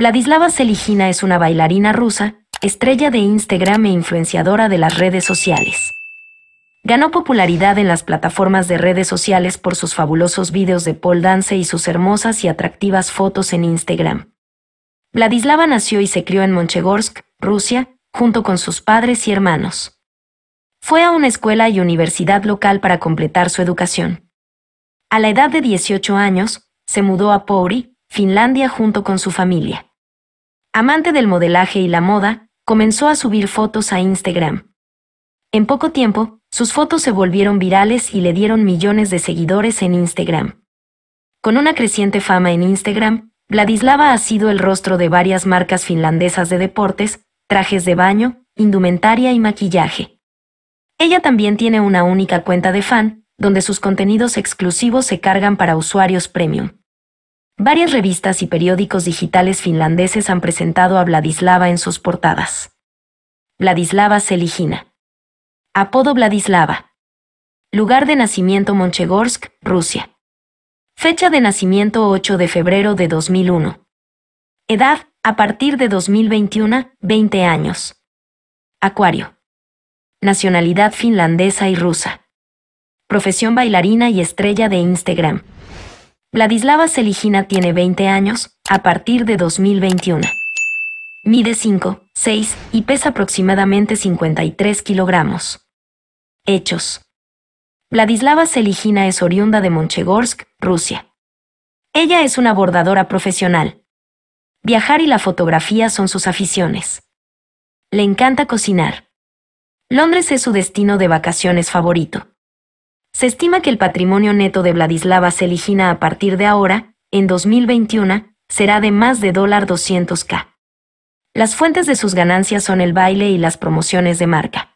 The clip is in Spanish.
Vladislava Seligina es una bailarina rusa, estrella de Instagram e influenciadora de las redes sociales. Ganó popularidad en las plataformas de redes sociales por sus fabulosos vídeos de pole dance y sus hermosas y atractivas fotos en Instagram. Vladislava nació y se crió en Monchegorsk, Rusia, junto con sus padres y hermanos. Fue a una escuela y universidad local para completar su educación. A la edad de 18 años, se mudó a Pori, Finlandia junto con su familia. Amante del modelaje y la moda, comenzó a subir fotos a Instagram. En poco tiempo, sus fotos se volvieron virales y le dieron millones de seguidores en Instagram. Con una creciente fama en Instagram, Vladislava ha sido el rostro de varias marcas finlandesas de deportes, trajes de baño, indumentaria y maquillaje. Ella también tiene una única cuenta de fan, donde sus contenidos exclusivos se cargan para usuarios premium. Varias revistas y periódicos digitales finlandeses han presentado a Vladislava en sus portadas. Vladislava Seligina. Apodo Vladislava. Lugar de nacimiento Monchegorsk, Rusia. Fecha de nacimiento 8 de febrero de 2001. Edad, a partir de 2021, 20 años. Acuario. Nacionalidad finlandesa y rusa. Profesión bailarina y estrella de Instagram. Vladislava Seligina tiene 20 años, a partir de 2021. Mide 5, 6 y pesa aproximadamente 53 kilogramos. Hechos. Vladislava Seligina es oriunda de Monchegorsk, Rusia. Ella es una bordadora profesional. Viajar y la fotografía son sus aficiones. Le encanta cocinar. Londres es su destino de vacaciones favorito. Se estima que el patrimonio neto de Vladislava Seligina a partir de ahora, en 2021, será de más de dólar 200k. Las fuentes de sus ganancias son el baile y las promociones de marca.